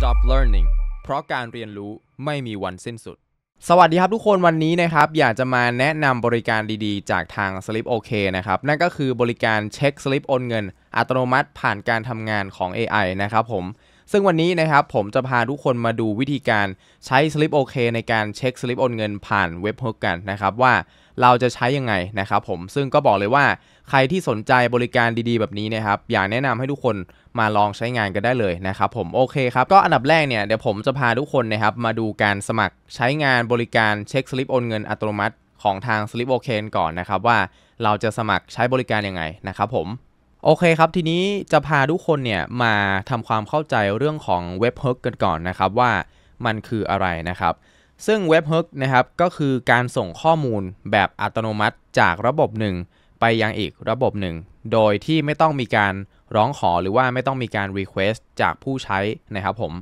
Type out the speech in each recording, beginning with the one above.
stop learning เพราะการเรียนรู้ไม่มีวันสิ้นสุด สวัสดีครับทุกคนวันนี้นะครับ อยากจะมาแนะนำบริการดีๆ จากทาง Slip OK นะครับนั่นก็คือบริการเช็คสลิปโอนเงินอัตโนมัติผ่านการทำงานของ AI นะครับผมซึ่งวันนี้นะครับผมจะพาทุกคนมาดูวิธีการใช้ Slip OK ในการเช็คสลิปโอนเงินผ่านเว็บฮุกกันนะครับว่าเราจะใช้ยังไงนะครับผมซึ่งก็บอกเลยว่าใครที่สนใจบริการดี ๆ แบบนี้นะครับอยากแนะนำให้ทุกคนมาลองใช้งานกันได้เลยนะครับผมโอเคครับก็อันดับแรกเนี่ยเดี๋ยวผมจะพาทุกคนนะครับมาดูการสมัครใช้งานบริการเช็คสลิปโอนเงินอัตโนมัติของทาง s l i p คนก่อนนะครับว่าเราจะสมัครใช้บริการยังไงนะครับผมโอเคครับทีนี้จะพาทุกคนเนี่ยมาทำความเข้าใจเรื่องของเว็บฮุกกันก่อนนะครับว่า มันคืออะไรนะครับซึ่งเว็บฮุกนะครับก็คือการส่งข้อมูลแบบอัตโนมัติจากระบบหนึ่งไปยังอีกระบบหนึ่ง โดยที่ไม่ต้องมีการร้องขอหรือว่าไม่ต้องมีการ Request จากผู้ใช้นะครับผม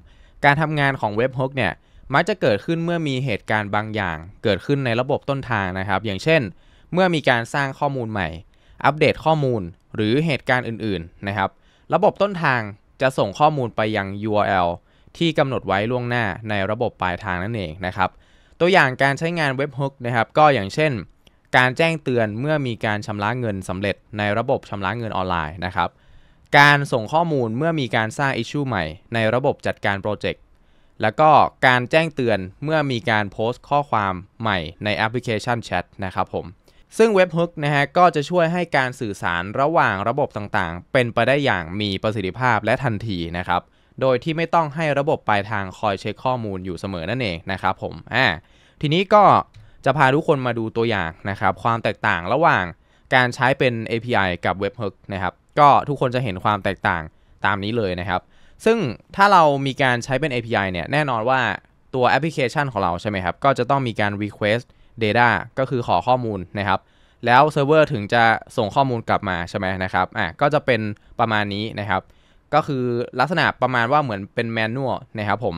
การทำงานของเว็บฮุกเนี่ยมักจะเกิดขึ้นเมื่อมีเหตุการณ์บางอย่างเกิดขึ้นในระบบต้นทางนะครับ อย่างเช่น เมื่อมีการสร้างข้อมูลใหม่ อัปเดตข้อมูลหรือเหตุการณ์อื่น ๆ นะครับ ระบบต้นทางจะส่งข้อมูลไปยัง URL ที่กำหนดไว้ล่วงหน้าในระบบปลายทางนั่นเองนะครับ ตัวอย่างการใช้งานเว็บฮุกนะครับก็อย่างเช่นการแจ้งเตือนเมื่อมีการชำระเงินสำเร็จ ในระบบชำระเงินออนไลน์นะครับ การส่งข้อมูลเมื่อมีการสร้างอิชชูใหม่ในระบบจัดการโปรเจกต์ แล้วก็การแจ้งเตือนเมื่อมีการโพสต์ข้อความใหม่ในแอปพลิเคชันแชทนะครับผม ซึ่งเว็บฮุกนะฮะก็จะช่วยให้การสื่อสารระหว่างระบบต่างๆเป็นไปได้อย่างมีประสิทธิภาพและทันทีนะครับ โดยที่ไม่ต้องให้ระบบปลายทางคอยเช็คข้อมูลอยู่เสมอนั่นเองนะครับผมอ่าทีนี้ก็จะพาทุกคนมาดูตัวอย่างนะครับ ความแตกต่างระหว่างการใช้เป็น API กับ Webhook นะครับก็ทุกคนจะเห็นความแตกต่างตามนี้เลยนะครับ ซึ่งถ้าเรามีการใช้เป็น API เนี่ยแน่นอนว่าตัวแอปพลิเคชันของเราใช่ไหมครับก็จะต้องมีการ request data ก็คือขอข้อมูลนะครับ แล้วเซิร์ฟเวอร์ถึงจะส่งข้อมูลกลับมาใช่ไหมนะครับอ่ะก็จะเป็นประมาณนี้นะครับ ก็คือลักษณะประมาณว่าเหมือนเป็นแมนนวลนะครับผม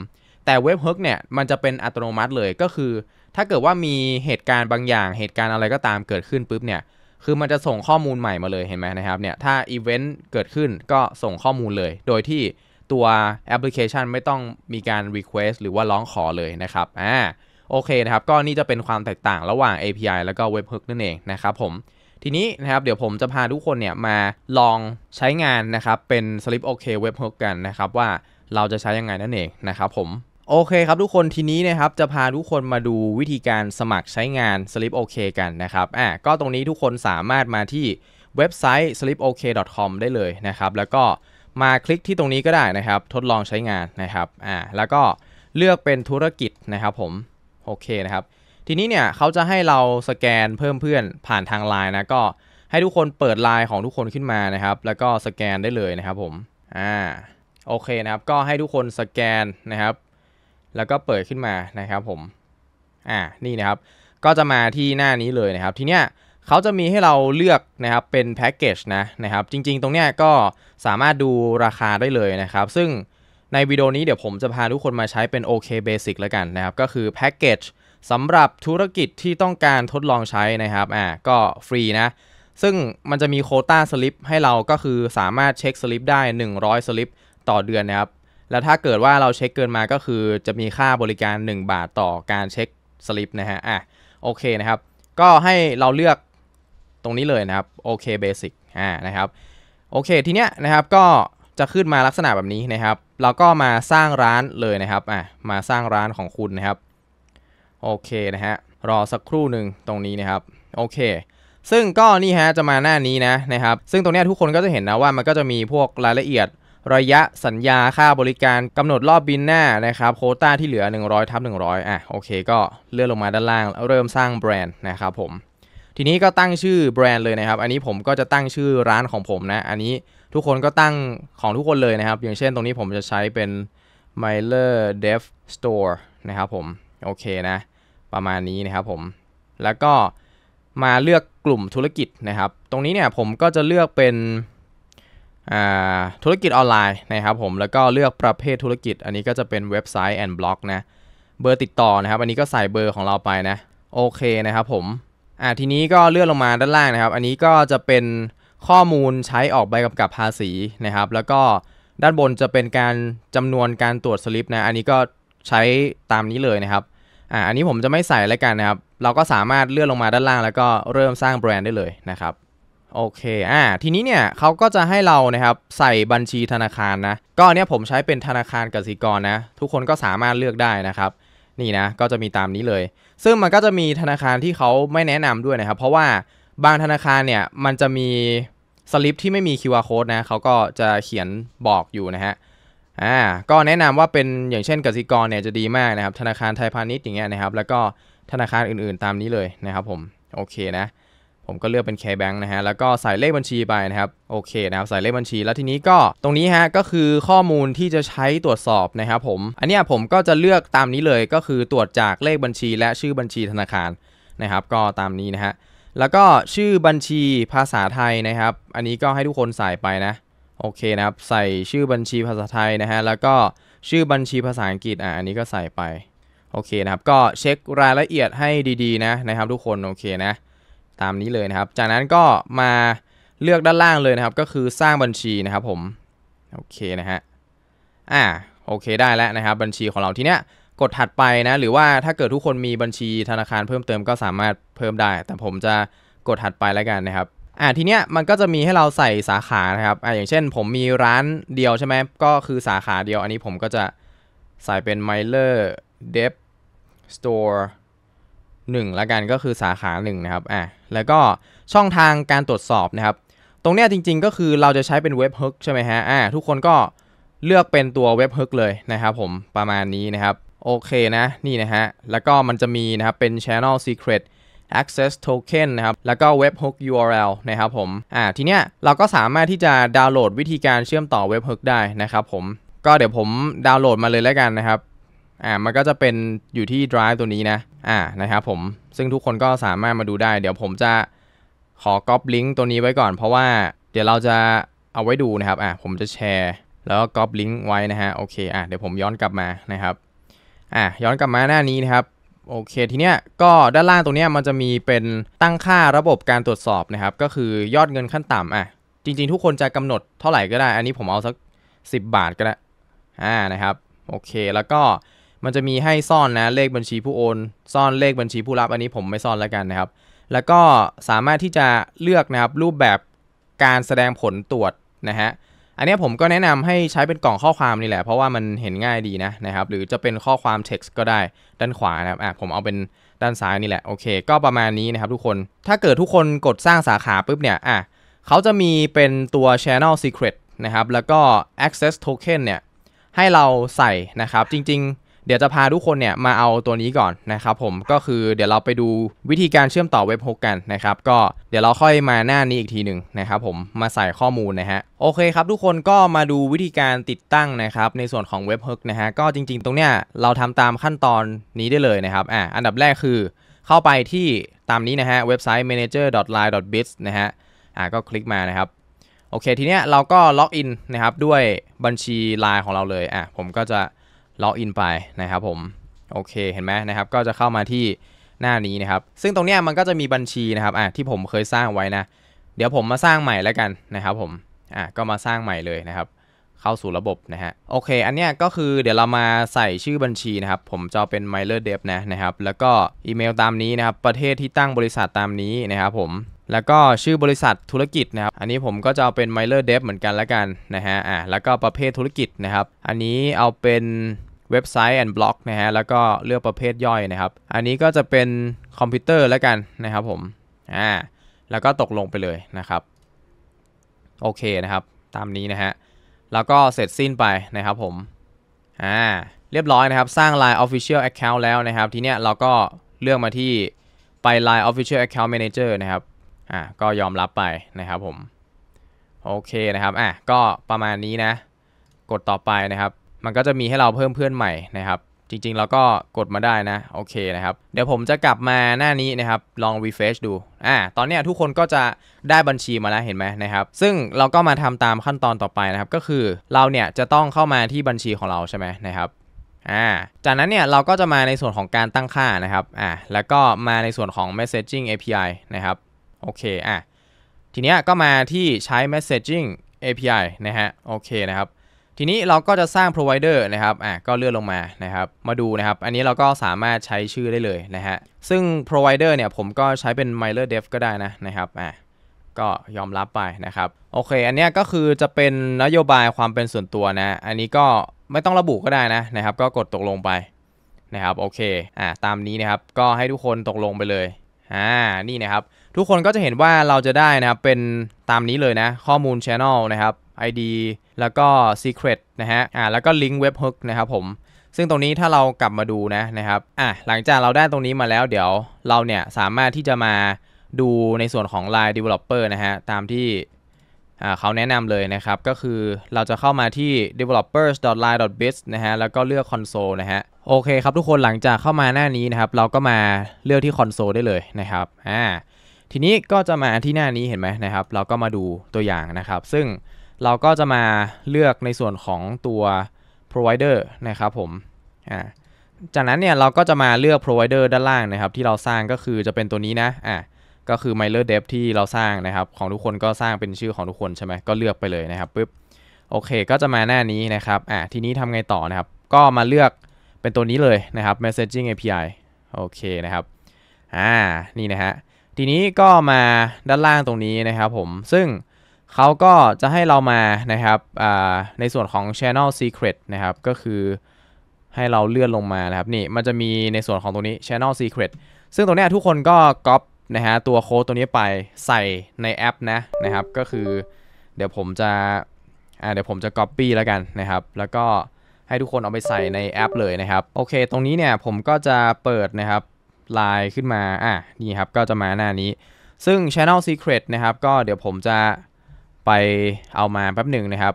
แต่เว็บฮุกเนี่ยมันจะเป็นอัตโนมัติเลยก็คือ ถ้าเกิดว่ามีเหตุการณ์บางอย่างเหตุการณ์อะไรก็ตามเกิดขึ้นปุ๊บเนี่ยคือมันจะส่งข้อมูลใหม่มาเลยเห็นไหมนะครับเนี่ยถ้าอีเวนต์เกิดขึ้นก็ส่งข้อมูลเลย โดยที่ตัวแอปพลิเคชันไม่ต้องมีการ Request หรือว่าร้องขอเลยนะครับอ่าโอเคนะครับก็นี่จะเป็นความแตกต่างระหว่าง API แล้วก็บเฮิร์กนั่นเองนะครับผมทีนี้นะครับเดี๋ยวผมจะพาทุกคนเนี่ยมาลองใช้งานนะครับเป็น Slip OK บเฮิร์กกันนะครับว่าเราจะใช้ยังไงนั่นเองนะครับ ผมโอเคครับทุกคนทีนี้นะครับจะพาทุกคนมาดูวิธีการสมัครใช้งาน Slip OK กันนะครับอ่ะก็ตรงนี้ทุกคนสามารถมาที่เว็บไซต์ slipok.com ได้เลยนะครับ แล้วก็มาคลิกที่ตรงนี้ก็ได้นะครับ ทดลองใช้งานนะครับอ่าแล้วก็เลือกเป็นธุรกิจนะครับ ผมโอเคนะครับ ทีนี้เนี่ยเขาจะให้เราสแกนเพิ่มเพื่อนผ่านทางไลน์นะก็ให้ทุกคนเปิดไลน์ของทุกคนขึ้นมานะครับ แล้วก็สแกนได้เลยนะครับ ผมอ่าโอเคนะครับ ก็ให้ทุกคนสแกนนะครับแล้วก็เปิดขึ้นมานะครับผม อ่า นี่นะครับ ก็จะมาที่หน้านี้เลยนะครับ ทีเนี้ยเขาจะมีให้เราเลือกนะครับเป็นแพ็กเกจนะนะครับ จริงๆตรงเนี้ยก็สามารถดูราคาได้เลยนะครับ ซึ่งในวิดีโอนี้เดี๋ยวผมจะพาทุกคนมาใช้เป็น OK Basic แล้วกันนะครับ ก็คือแพ็กเกจสำหรับธุรกิจที่ต้องการทดลองใช้นะครับ อ่า ก็ฟรีนะ ซึ่งมันจะมีโคต้าสลิปให้เราก็คือสามารถเช็คสลิปได้ 100 สลิปต่อเดือนนะครับแล้วถ้าเกิดว่าเราเช็คเกินมาก็คือจะมีค่าบริการ 1 บาทต่อการเช็คสลิปนะฮะอ่ะโอเคนะครับ ก็ให้เราเลือกตรงนี้เลยนะครับ โอเคเบสิกอ่านะครับโอเคทีเนี้ยนะครับก็จะขึ้นมาลักษณะแบบนี้นะครับ เราก็มาสร้างร้านเลยนะครับอ่ะมาสร้างร้านของคุณนะครับโอเคนะฮะรอสักครู่หนึ่งตรงนี้นะครับโอเค ซึ่งก็นี่ฮะจะมาหน้านี้นะนะครับซึ่งตรงนี้ทุกคนก็จะเห็นนะว่ามันก็จะมีพวกรายละเอียดระยะสัญญาค่าบริการกำหนดรอบบินหน้านะครับโคต้าที่เหลือ 100ทับ100อ่ะโอเคก็เลื่อนลงมาด้านล่างเริ่มสร้างแบรนด์นะครับผมทีนี้ก็ตั้งชื่อแบรนด์เลยนะครับอันนี้ผมก็จะตั้งชื่อร้านของผมนะอันนี้ทุกคนก็ตั้งของทุกคนเลยนะครับอย่างเช่นตรงนี้ผมจะใช้เป็น m i l e r Dev Store นะครับผมโอเคนะประมาณนี้นะครับผมแล้วก็มาเลือกกลุ่มธุรกิจนะครับตรงนี้เนี่ยผมก็จะเลือกเป็นธุรกิจออนไลน์นะครับ ผมแล้วก็เลือกประเภทธุรกิจอันนี้ก็จะเป็นเว็บไซต์แอนด์บล็อกนะเบอร์ติดต่อนะครับ อันนี้ก็ใส่เบอร์ของเราไปนะโอเคนะครับผมอ่าทีนี้ก็เลื่อนลงมาด้านล่างนะครับ อันนี้ก็จะเป็นข้อมูลใช้ออกใบกำกับภาษีนะครับ แล้วก็ด้านบนจะเป็นการจำนวนการตรวจสลิปนะอันนี้ก็ใช้ตามนี้เลยนะครับอ่าอันนี้ผมจะไม่ใส่แล้วกันนะครับ เราก็สามารถเลื่อนลงมาด้านล่าง แล้วก็เริ่มสร้างแบรนด์ได้เลยนะครับโอเค อ่า ทีนี้เนี่ยเขาก็จะให้เรานะครับ ใส่บัญชีธนาคารนะ ก็เนี่ยผมใช้เป็นธนาคารกสิกรนะ ทุกคนก็สามารถเลือกได้นะครับ นี่นะ ก็จะมีตามนี้เลย ซึ่งมันก็จะมีธนาคารที่เขาไม่แนะนำด้วยนะครับ เพราะว่าบางธนาคารเนี่ย มันจะมีสลิปที่ไม่มี QR code นะเขาก็จะเขียนบอกอยู่นะฮะ อ่า ก็แนะนำว่าเป็นอย่างเช่นกสิกรเนี่ยจะดีมากนะครับ ธนาคารไทยพาณิชย์อย่างเงี้ยนะครับ แล้วก็ธนาคารอื่นๆตามนี้เลยนะครับผม โอเคนะผมก็เลือกเป็น KBank นะฮะ แล้วก็ใส่เลขบัญชีไปนะครับ โอเคนะครับ ใส่เลขบัญชีแล้วทีนี้ก็ตรงนี้ฮะ ก็คือข้อมูลที่จะใช้ตรวจสอบนะครับผม อันนี้ผมก็จะเลือกตามนี้เลย ก็คือตรวจจากเลขบัญชีและชื่อบัญชีธนาคารนะครับ ก็ตามนี้นะฮะ แล้วก็ชื่อบัญชีภาษาไทยนะครับ อันนี้ก็ให้ทุกคนใส่ไปนะ โอเคนะครับ ใส่ชื่อบัญชีภาษาไทยนะฮะ แล้วก็ชื่อบัญชีภาษาอังกฤษอ่ะ อันนี้ก็ใส่ไป โอเคนะครับ ก็เช็ครายละเอียดให้ดี ๆนะนะครับ ทุกคน โอเคนะตามนี้เลยนะครับ จากนั้นก็มาเลือกด้านล่างเลยนะครับ ก็คือสร้างบัญชีนะครับผม โอเคนะฮะ อ่า โอเคได้แล้วนะครับ บัญชีของเราทีเนี้ย กดถัดไปนะ หรือว่าถ้าเกิดทุกคนมีบัญชีธนาคารเพิ่มเติมก็สามารถเพิ่มได้ แต่ผมจะกดถัดไปแล้วกันนะครับ อ่าทีเนี้ยมันก็จะมีให้เราใส่สาขานะครับ อ่าอย่างเช่นผมมีร้านเดียวใช่ไหม ก็คือสาขาเดียว อันนี้ผมก็จะใส่เป็น m i l e r d e p Store 1ล้วกัน ก็คือสาขา1นะครับ อ่าแล้วก็ช่องทางการตรวจสอบนะครับตรงนี้จริงๆก็คือเราจะใช้เป็นเว็บฮึกใช่ไหมฮะอ่าทุกคนก็เลือกเป็นตัวเว็บฮึกเลยนะครับผมประมาณนี้นะครับ โอเคนะนี่นะฮะแล้วก็มันจะมีนะครับเป็น channel secret access token นะครับ แล้วก็ webhook URL นะครับผมอ่าทีเนี้ยเราก็สามารถที่จะดาวน์โหลดวิธีการเชื่อมต่อ webhook ได้นะครับผม ก็เดี๋ยวผมดาวน์โหลดมาเลยแล้วกันนะครับอ่ามันก็จะเป็นอยู่ที่ drive ตัวนี้นะอ่านะครับผมซึ่งทุกคนก็สามารถมาดูได้ เดี๋ยวผมจะขอก๊อปลิงก์ตัวนี้ไว้ก่อน เพราะว่าเดี๋ยวเราจะเอาไว้ดูนะครับอ่าผมจะแชร์ แล้วก็ก๊อปลิงก์ไว้นะฮะโอเคอ่าเดี๋ยวผมย้อนกลับมานะครับอ่าย้อนกลับมาหน้านี้นะครับโอเคทีเนี้ยก็ด้านล่างตรงเนี้ยมันจะมีเป็นตั้งค่าระบบการตรวจสอบนะครับ ก็คือยอดเงินขั้นต่ำอ่ะจริงๆทุกคนจะกำหนดเท่าไหร่ก็ได้ อันนี้ผมเอาสัก 10 บาทก็ได้อ่านะครับ โอเค แล้วก็มันจะมีให้ซ่อนนะ เลขบัญชีผู้โอนซ่อนเลขบัญชีผู้รับอันนี้ผมไม่ซ่อนแล้วกันนะครับ แล้วก็สามารถที่จะเลือกนะครับ รูปแบบการแสดงผลตรวจนะฮะอันนี้ผมก็แนะนำให้ใช้เป็นกล่องข้อความนี่แหละเพราะว่ามันเห็นง่ายดีนะนะครับหรือจะเป็นข้อความ text ก็ได้ด้านขวานะครับอ่ะผมเอาเป็นด้านซ้ายนี่แหละโอเคก็ประมาณนี้นะครับ ทุกคนถ้าเกิดทุกคนกดสร้างสาขาปุ๊บเนี่ยอ่ะเขาจะมีเป็นตัว channel secret นะครับแล้วก็ access token เนี่ยให้เราใส่นะครับจริง ๆเดี๋ยวจะพาทุกคนเนี่ยมาเอาตัวนี้ก่อนนะครับ ผมก็คือเดี๋ยวเราไปดูวิธีการเชื่อมต่อเว็บฮกกันนะครับ ก็เดี๋ยวเราค่อยมาหน้านี้อีกทีหนึ่งนะครับ ผมมาใส่ข้อมูลนะฮะโอเคครับทุกคนก็มาดูวิธีการติดตั้งนะครับในส่วนของเว็บฮกนะฮะก็จริงๆตรงเนี้ยเราทำตามขั้นตอนนี้ได้เลยนะครับอ่าอันดับแรกคือเข้าไปที่ตามนี้นะฮะเว็บไซต์ manager.line.biz นะฮะอ่าก็คลิกมานะครับโอเค ทีเนี้ยเราก็ล็อกอินนะครับด้วยบัญชี Line ของเราเลยอ่ะผมก็จะล็อกอินไปนะครับ ผมโอเค เห็นไหมนะครับ ก็จะเข้ามาที่หน้านี้นะครับ ซึ่งตรงนี้มันก็จะมีบัญชีนะครับอ่ะที่ผมเคยสร้างไว้นะ เดี๋ยวผมมาสร้างใหม่แล้วกันนะครับ ผมอ่ะก็มาสร้างใหม่เลยนะครับ เข้าสู่ระบบนะฮะโอเค อันเนี้ยก็คือเดี๋ยวเรามาใส่ชื่อบัญชีนะครับ ผมจะเป็น m i l e r d e v นะนะครับแล้วก็อีเมลตามนี้นะครับ ประเทศที่ตั้งบริษัทตามนี้นะครับ ผมแล้วก็ชื่อบริษัทธุรกิจนะครับ อันนี้ผมก็จะเอาเป็น m i l e r d e ฟเหมือนกันละกันนะฮะ อ่าแล้วก็ประเภทธุรกิจนะครับ อันนี้เอาเป็นเว็บไซต์นด์บล็อกนะฮะ แล้วก็เลือกประเภทย่อยนะครับ อันนี้ก็จะเป็นคอมพิวเตอร์ละกันนะครับผม อ่า แล้วก็ตกลงไปเลยนะครับ โอเคนะครับ ตามนี้นะฮะ แล้วก็เสร็จสิ้นไปนะครับผม อ่า เรียบร้อยนะครับ สร้าง Line Official Account แล้วนะครับ ทีเนี้ยเราก็เลือกมาที่ไป Line Official Account Manager นะครับอ่ะก็ยอมรับไปนะครับผม โอเคนะครับอ่ะก็ประมาณนี้นะ กดต่อไปนะครับ มันก็จะมีให้เราเพิ่มเพื่อนใหม่นะครับ จริง ๆ เราก็กดมาได้นะ โอเคนะครับ เดี๋ยวผมจะกลับมาหน้านี้นะครับ ลอง refresh ดูอ่าตอนนี้ทุกคนก็จะได้บัญชีมาแล้วเห็นไหมนะครับ ซึ่งเราก็มาทำตามขั้นตอนต่อไปนะครับ ก็คือเราเนี่ยจะต้องเข้ามาที่บัญชีของเราใช่ไหมนะครับอ่าจากนั้นเนี่ยเราก็จะมาในส่วนของการตั้งค่านะครับอ่าแล้วก็มาในส่วนของ messaging API นะครับโอเค อ่ะ ทีเนี้ยก็มาที่ใช้ messaging API นะฮะ โอเคนะครับ ทีนี้เราก็จะสร้าง provider นะครับ อ่ะ ก็เลื่อนลงมา นะครับ มาดูนะครับ อันนี้เราก็สามารถใช้ชื่อได้เลยนะฮะ ซึ่ง provider เนี่ยผมก็ใช้เป็น miler dev ก็ได้นะ นะครับ อ่ะ ก็ยอมรับไปนะครับ โอเค อันนี้ก็คือจะเป็นนโยบายความเป็นส่วนตัวนะ อันนี้ก็ไม่ต้องระบุก็ได้นะ นะครับ ก็กดตกลงไป นะครับ โอเค อ่ะ ตามนี้นะครับ ก็ให้ทุกคนตกลงไปเลย อ่า นี่นะครับทุกคนก็จะเห็นว่าเราจะได้นะครับเป็นตามนี้เลยนะ ข้อมูล Channel นะครับ ID แล้วก็ Secret นะฮะ อ่าแล้วก็ลิงก์เว็บฮุกนะครับผม ซึ่งตรงนี้ถ้าเรากลับมาดูนะนะครับอ่ะหลังจากเราได้ตรงนี้มาแล้วเดี๋ยวเราเนี่ยสามารถที่จะมาดูในส่วนของ Line Developer นะฮะ ตามที่เขาแนะนำเลยนะครับ ก็คือเราจะเข้ามาที่ developers.line.biz นะฮะ แล้วก็เลือก console นะฮะ โอเคครับทุกคนหลังจากเข้ามาหน้านี้นะครับ เราก็มาเลือกที่ console ได้เลยนะครับอ่าทีนี้ก็จะมาที่หน้านี้เห็นไหมนะครับ เราก็มาดูตัวอย่างนะครับ ซึ่งเราก็จะมาเลือกในส่วนของตัว provider นะครับผมอ่าจากนั้นเนี่ยเราก็จะมาเลือก provider ด้านล่างนะครับ ที่เราสร้างก็คือจะเป็นตัวนี้นะอ่าก็คือ miler dev ที่เราสร้างนะครับ ของทุกคนก็สร้างเป็นชื่อของทุกคนใช่ไหมก็เลือกไปเลยนะครับปุ๊บโอเค ก็จะมาหน้านี้นะครับอ่าทีนี้ทำไงต่อนะครับ ก็มาเลือกเป็นตัวนี้เลยนะครับ messaging API โอเคนะครับ อ่า นี่นะฮะทีนี้ก็มาด้านล่างตรงนี้นะครับผม ซึ่งเขาก็จะให้เรามานะครับในส่วนของ Channel Secret นะครับ ก็คือให้เราเลื่อนลงมานะครับ นี่มันจะมีในส่วนของตรงนี้ Channel Secret ซึ่งตรงนี้ทุกคนก็ก๊อปนะฮะตัวโค้ดตัวนี้ไปใส่ในแอปนะนะครับ ก็คือ เดี๋ยวผมจะเดี๋ยวผมจะก๊อปปี้แล้วกันนะครับ แล้วก็ให้ทุกคนเอาไปใส่ในแอปเลยนะครับโอเค ตรงนี้เนี่ยผมก็จะเปิดนะครับไลน์ขึ้นมา อ่ะ นี่ครับ ก็จะมาหน้านี้ ซึ่ง Channel Secret นะครับ ก็เดี๋ยวผมจะไปเอามาแป๊บหนึ่งนะครับ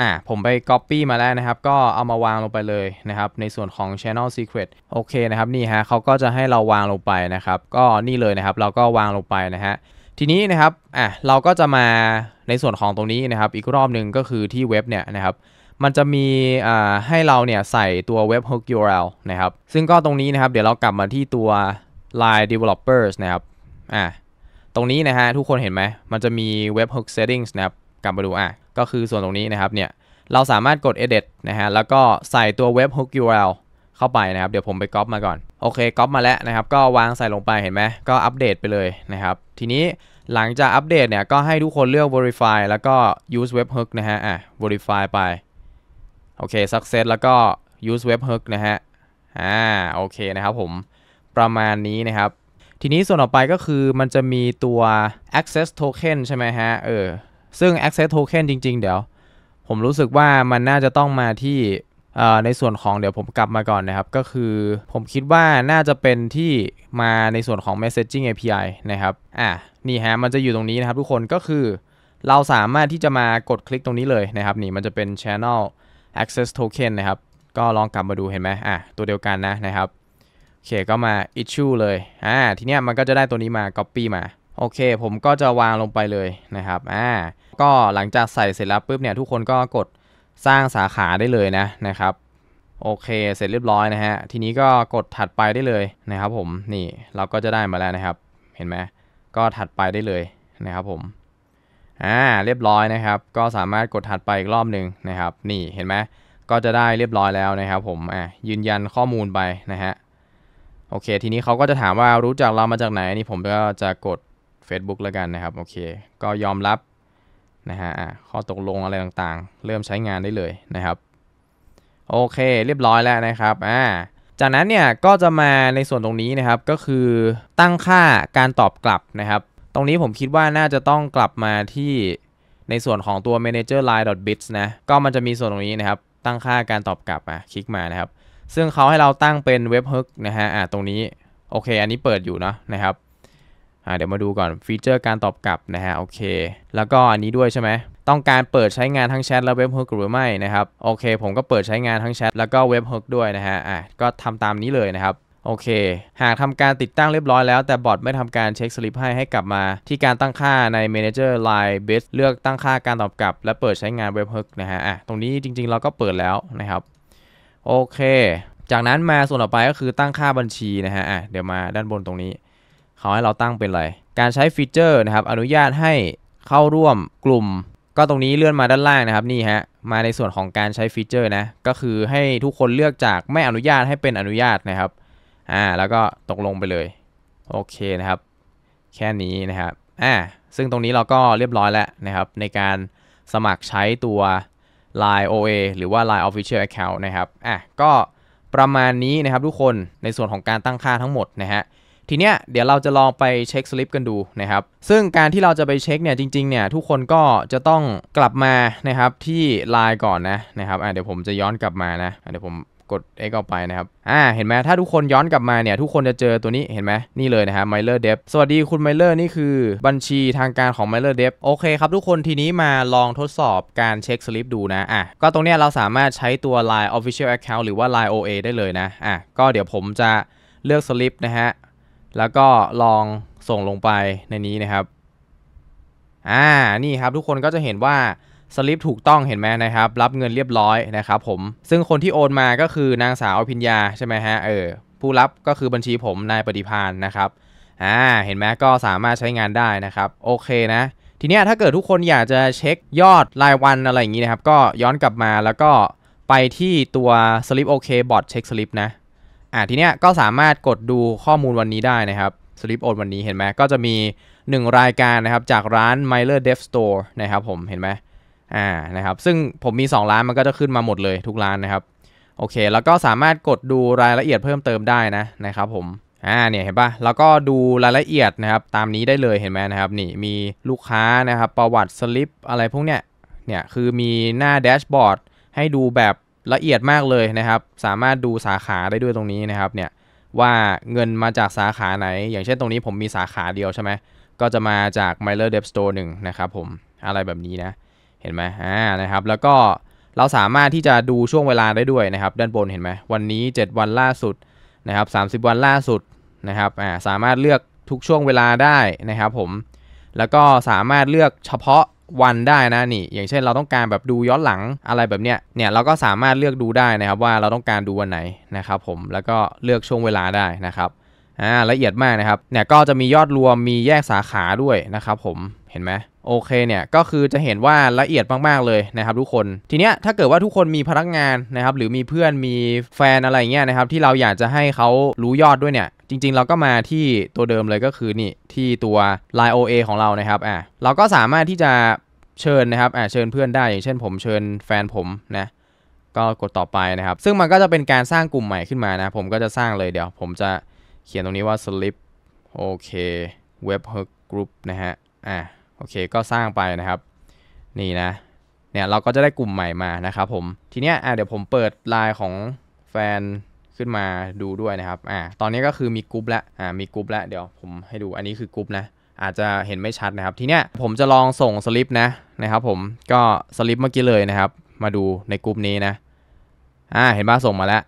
อ่ะ ผมไป Copy มาแล้วนะครับ ก็เอามาวางลงไปเลยนะครับ ในส่วนของ Channel Secret โอเคนะครับ นี่ฮะเขาก็จะให้เราวางลงไปนะครับ ก็นี่เลยนะครับ เราก็วางลงไปนะฮะ ทีนี้นะครับ อ่ะ เราก็จะมาในส่วนของตรงนี้นะครับ อีกรอบหนึ่งก็คือที่เว็บเนี่ยนะครับมันจะมีอ่าให้เราเนี่ยใส่ตัวเว็บ hook URL นะครับ ซึ่งก็ตรงนี้นะครับ เดี๋ยวเรากลับมาที่ตัว line developers นะครับ อ่าตรงนี้นะฮะ ทุกคนเห็นไหม มันจะมีเว็บ hook settings นะครับ กลับมาดู อ่ะก็คือส่วนตรงนี้นะครับ เนี่ย เราสามารถกด edit นะฮะ แล้วก็ใส่ตัวเว็บ hook URL เข้าไปนะครับ เดี๋ยวผมไปก๊อปมาก่อน โอเค ก๊อปมาแล้วนะครับ ก็วางใส่ลงไปเห็นไหมก็อัปเดตไปเลยนะครับ ทีนี้หลังจากอัปเดตเนี่ย ก็ให้ทุกคนเลือก verify แล้วก็ use webhook นะฮะ อ่ะ verify ไปโอเค success แล้วก็ use webhook นะฮะ อ่า โอเคนะครับผม ประมาณนี้นะครับ ทีนี้ส่วนต่อไปก็คือมันจะมีตัว access token ใช่ไหมฮะ เออ ซึ่ง access token จริง ๆ เดี๋ยว ผมรู้สึกว่ามันน่าจะต้องมาที่ในส่วนของเดี๋ยวผมกลับมาก่อนนะครับ ก็คือผมคิดว่าน่าจะเป็นที่มาในส่วนของ messaging API นะครับ อ่ะ นี่ฮะ มันจะอยู่ตรงนี้นะครับทุกคน ก็คือเราสามารถที่จะมากดคลิกตรงนี้เลยนะครับ นี่มันจะเป็น channel access token นะครับ ก็ลองกลับมาดูเห็นไหมอ่ะตัวเดียวกันนะ นะครับ โอเค ก็มา issue เลย อ่า ทีเนี้ยมันก็จะได้ตัวนี้มา copy มา โอเค ผมก็จะวางลงไปเลยนะครับ อ่า ก็หลังจากใส่เสร็จแล้วปุ๊บเนี่ย ทุกคนก็กดสร้างสาขาได้เลยนะ นะครับ โอเค เสร็จเรียบร้อยนะฮะ ทีนี้ก็กดถัดไปได้เลยนะครับผม นี่เราก็จะได้มาแล้วนะครับ เห็นไหมก็ถัดไปได้เลยนะครับผมอ่าเรียบร้อยนะครับ ก็สามารถกดถัดไปอีกรอบหนึ่งนะครับ นี่เห็นไหมก็จะได้เรียบร้อยแล้วนะครับผมอ่ายืนยันข้อมูลไปนะฮะโอเคทีนี้เขาก็จะถามว่ารู้จักเรามาจากไหนนี่ผมก็จะกด Facebook แล้วกันนะครับโอเคก็ยอมรับนะฮะข้อตกลงอะไรต่างๆ เริ่มใช้งานได้เลยนะครับ โอเค เรียบร้อยแล้วนะครับอ่าจากนั้นเนี่ยก็จะมาในส่วนตรงนี้นะครับ ก็คือตั้งค่าการตอบกลับนะครับตรงนี้ผมคิดว่าน่าจะต้องกลับมาที่ในส่วนของตัว manager line bits นะ ก็มันจะมีส่วนตรงนี้นะครับ ตั้งค่าการตอบกลับอ่ะคลิกมานะครับ ซึ่งเขาให้เราตั้งเป็น web hook นะฮะ อ่าตรงนี้ โอเค อันนี้เปิดอยู่เนาะ นะครับ อ่าเดี๋ยวมาดูก่อน ฟีเจอร์การตอบกลับนะฮะ โอเค แล้วก็อันนี้ด้วยใช่ไหม ต้องการเปิดใช้งานทั้งแชทและเว็บฮุกหรือไม่ นะครับ โอเค ผมก็เปิดใช้งานทั้งแชทแล้วก็เว็บฮุกด้วยนะฮะ อ่าก็ทำตามนี้เลยนะครับโอเค หากทำการติดตั้งเรียบร้อยแล้วแต่บอทไม่ทำการเช็คสลิปให้ให้กลับมา ที่การตั้งค่าใน Manager Line b i t เลือกตั้งค่าการตอบกลับและเปิดใช้งาน Webhook นะฮะอ่ะตรงนี้จริง ๆ เราก็เปิดแล้วนะครับ โอเค จากนั้นมาส่วนต่อไปก็คือตั้งค่าบัญชีนะฮะอ่ะเดี๋ยวมาด้านบนตรงนี้เขาให้เราตั้งเป็นอะไร การใช้ฟีเจอร์นะครับ อนุญาตให้เข้าร่วมกลุ่ม ก็ตรงนี้เลื่อนมาด้านล่างนะครับนี่ฮะมาในส่วนของการใช้ฟีเจอร์นะก็คือให้ทุกคนเลือกจากไม่อนุญาตให้เป็นอนุญาตนะครับอ่าแล้วก็ตกลงไปเลยโอเคนะครับ แค่นี้นะครับอ่าซึ่งตรงนี้เราก็เรียบร้อยแล้วนะครับในการสมัครใช้ตัว Line OA หรือว่า Line Official Account นะครับอ่ะก็ประมาณนี้นะครับทุกคนในส่วนของการตั้งค่าทั้งหมดนะฮะทีเนี้ยเดี๋ยวเราจะลองไปเช็คสลิปกันดูนะครับซึ่งการที่เราจะไปเช็คเนี่ยจริงๆเนี่ยทุกคนก็จะต้องกลับมานะครับที่ไลน์ก่อนนะนะครับอ่ะเดี๋ยวผมจะย้อนกลับมานะเดี๋ยวผมกด X ออกไปนะครับ อ่า เห็นไหม ถ้าทุกคนย้อนกลับมาเนี่ย ทุกคนจะเจอตัวนี้ เห็นไหม นี่เลยนะครับ m i l e r d e b สวัสดีคุณ m i l e r นี่คือบัญชีทางการของ m i l e r d e b โอเคครับทุกคนทีนี้มาลองทดสอบการเช็คสลิปดูนะ อ่ะ ก็ตรงเนี้ยเราสามารถใช้ตัว Line Official Account หรือว่า Line OA ได้เลยนะ อ่ะ ก็เดี๋ยวผมจะเลือกสลิปนะฮะ แล้วก็ลองส่งลงไปในนี้นะครับ อ่า นี่ครับทุกคนก็จะเห็นว่าสลิปถูกต้องเห็นไหมนะครับ รับเงินเรียบร้อยนะครับผม ซึ่งคนที่โอนมาก็คือนางสาวพิญญาใช่ไหมฮะเออผู้รับก็คือบัญชีผม นายปฏิพานนะครับ อ่าเห็นไหมก็สามารถใช้งานได้นะครับ โอเคนะ ทีนี้ถ้าเกิดทุกคนอยากจะเช็คยอดรายวันอะไรอย่างนี้นะครับ ก็ย้อนกลับมาแล้วก็ไปที่ตัวสปโอเคบอร์ดเช็คสลิปนะอ่าทีเนี้ยก็สามารถกดดูข้อมูลวันนี้ได้นะครับสลิปโอนวันนี้เห็นไหมก็จะมี1รายการนะครับจากร้าน m i l e r Dev Store นะครับผมเห็นไหมอ่า นะครับ ซึ่งผมมี2ร้านมันก็จะขึ้นมาหมดเลยทุกร้านนะครับ โอเค แล้วก็สามารถกดดูรายละเอียดเพิ่มเติมได้นะ นะครับผม อ่า เนี่ย เห็นปะแล้วก็ดูรายละเอียดนะครับ ตามนี้ได้เลย เห็นไหมนะครับนี่มีลูกค้านะครับ ประวัติสลิปอะไรพวกเนี้ย เนี่ย คือมีหน้าแดชบอร์ดให้ดูแบบละเอียดมากเลยนะครับ สามารถดูสาขาได้ด้วยตรงนี้นะครับ เนี่ย ว่าเงินมาจากสาขาไหน อย่างเช่นตรงนี้ผมมีสาขาเดียวใช่ไหมก็จะมาจาก m i l e r d e p t Store 1นะครับ ผม อะไรแบบนี้นะเห็นไหมอ่านะครับแล้วก็เราสามารถที่จะดูช่วงเวลาได้ด้วยนะครับ ด้านบนเห็นไหมวันนี้ 7 วันล่าสุดนะครับ30 วันล่าสุดนะครับอ่าสามารถเลือกทุกช่วงเวลาได้นะครับผมแล้วก็สามารถเลือกเฉพาะวันได้นะนี่อย่างเช่น เราต้องการแบบดูย้อนหลังอะไรแบบเนี้ยเนี่ยเราก็สามารถเลือกดูได้นะครับว่าเราต้องการดูวันไหนนะครับ ผมแล้วก็เลือกช่วงเวลาได้นะครับอ่าละเอียดมากนะครับเนี่ยก็จะมียอดรวมมีแยกสาขาด้วยนะครับ ผมเห็นไหมโอเคเนี่ยก็คือจะเห็นว่าละเอียดมาก ๆ เลยนะครับ ทุกคน ทีเนี้ยถ้าเกิดว่าทุกคนมีพนักงานนะครับ หรือมีเพื่อนมีแฟนอะไรเงี้ยนะครับที่เราอยากจะให้เขารู้ยอดด้วยเนี่ย จริง ๆเราก็มาที่ตัวเดิมเลยก็คือนี่ที่ตัว Line OA ของเรานะครับอ่ะเราก็สามารถที่จะเชิญนะครับอ่ะเชิญเพื่อนได้ อย่างเช่นผมเชิญแฟนผมนะก็กดต่อไปนะครับ ซึ่งมันก็จะเป็นการสร้างกลุ่มใหม่ขึ้นมานะผมก็จะสร้างเลยเดี๋ยว ผมจะเขียนตรงนี้ว่า slip โอเค webhook group นะฮะอ่ะโอเคก็สร้างไปนะครับ นี่นะ เนี่ยเราก็จะได้กลุ่มใหม่มานะครับผมทีเนี้ยอ่ะเดี๋ยวผมเปิดไลน์ของแฟนขึ้นมาดูด้วยนะครับอ่าตอนนี้ก็คือมีกลุ่มละอ่ามีกลุ่มละเดี๋ยวผมให้ดูอันนี้คือกลุ่มนะอาจจะเห็นไม่ชัดนะครับ ทีเนี้ยผมจะลองส่งสลิป นะนะครับ ผมก็สลิปเมื่อกี้เลยนะครับ มาดูในกลุ่มนี้นะอ่าเห็นบ้าส่งมาแล้ว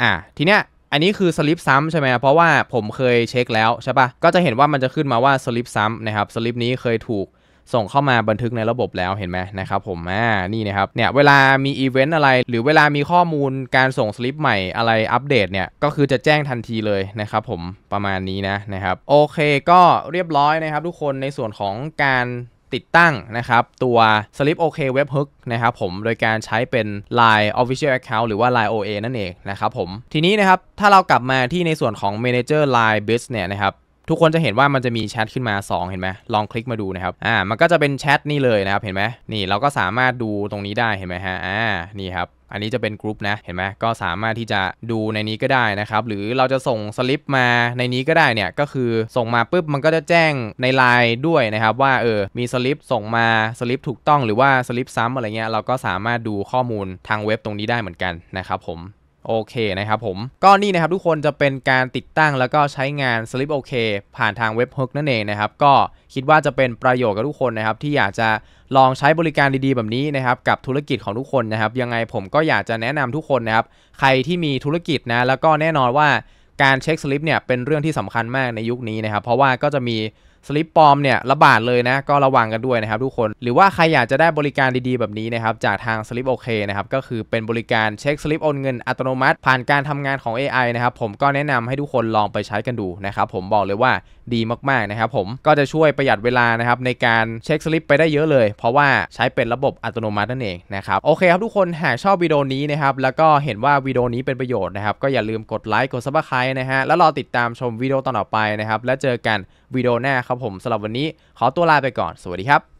อ่าทีเนี้ยอันนี้คือสลิปซ้ำใช่ไหมเพราะว่าผมเคยเช็คแล้วใช่ปะก็จะเห็นว่ามันจะขึ้นมาว่าสลิปซ้ำนะครับ สลิปนี้เคยถูกส่งเข้ามาบันทึกในระบบแล้วเห็นไหมนะครับผมอ่า นี่นะครับ เนี่ยเวลามีอีเวนต์อะไรหรือเวลามีข้อมูลการส่งสลิปใหม่ อะไรอัปเดตเนี่ย ก็คือจะแจ้งทันทีเลยนะครับผม ประมาณนี้นะนะครับ โอเคก็เรียบร้อยนะครับ ทุกคนในส่วนของการติดตั้งนะครับตัว Slip OK Web Hook นะครับผมโดยการใช้เป็น Line Official Account หรือว่า Line OA นั่นเองนะครับผม ทีนี้นะครับถ้าเรากลับมาที่ในส่วนของ Manager Line Biz เนี่ยนะครับทุกคนจะเห็นว่ามันจะมีแชทขึ้นมา 2 เห็นไหมลองคลิกมาดูนะครับอ่ามันก็จะเป็นแชทนี่เลยนะครับเห็นไหมนี่เราก็สามารถดูตรงนี้ได้เห็นไหมฮะอ่านี่ครับ อันนี้จะเป็นกรุ๊ปนะเห็นไหมก็สามารถที่จะดูในนี้ก็ได้นะครับ หรือเราจะส่งสลิปมาในนี้ก็ได้เนี่ย ก็คือส่งมาปุ๊บมันก็จะแจ้งในไลน์ด้วยนะครับ ว่าเออมีสลิปส่งมาสลิปถูกต้องหรือว่าสลิปซ้ำอะไรเงี้ยเราก็สามารถดูข้อมูลทางเว็บตรงนี้ได้เหมือนกันนะครับผมโอเคนะครับผมก็นี่นะครับทุกคนจะเป็นการติดตั้งแล้วก็ใช้งาน Slip OK ผ่านทางเว็บฮุกนั่นเองนะครับก็คิดว่าจะเป็นประโยชน์กับทุกคนนะครับที่อยากจะลองใช้บริการดี ๆ แบบนี้นะครับกับธุรกิจของทุกคนนะครับยังไงผมก็อยากจะแนะนำทุกคนนะครับใครที่มีธุรกิจนะแล้วก็แน่นอนว่าการเช็คสลิปเนี่ยเป็นเรื่องที่สำคัญมากในยุคนี้นะครับเพราะว่าก็จะมีสลิปปลอมเนี่ยระบาดเลยนะก็ระวังกันด้วยนะครับ ทุกคนหรือว่าใครอยากจะได้บริการดีๆแบบนี้นะครับจากทางสลิปโอเคนะครับก็คือเป็นบริการเช็คสลิปโอนเงินอัตโนมัติผ่านการทำงานของ AI นะครับผมก็แนะนำให้ทุกคนลองไปใช้กันดูนะครับผมบอกเลยว่าดีมากๆนะครับผมก็จะช่วยประหยัดเวลานะครับในการเช็คสลิปไปได้เยอะเลยเพราะว่าใช้เป็นระบบอัตโนมัตินั่นเองนะครับโอเค ครับทุกคนหากชอบวิดีโอนี้นะครับแล้วก็เห็นว่าวิดีโอนี้เป็นประโยชน์นะครับ ก็อย่าลืมกดไลค์กดซับสไครต์นะฮะแล้วรอติดตามชมวิดีโอต่อไปนะครับแล้วเจอกันวิดีโอหน้าครับผม สำหรับวันนี้ ขอตัวลาไปก่อนสวัสดีครับ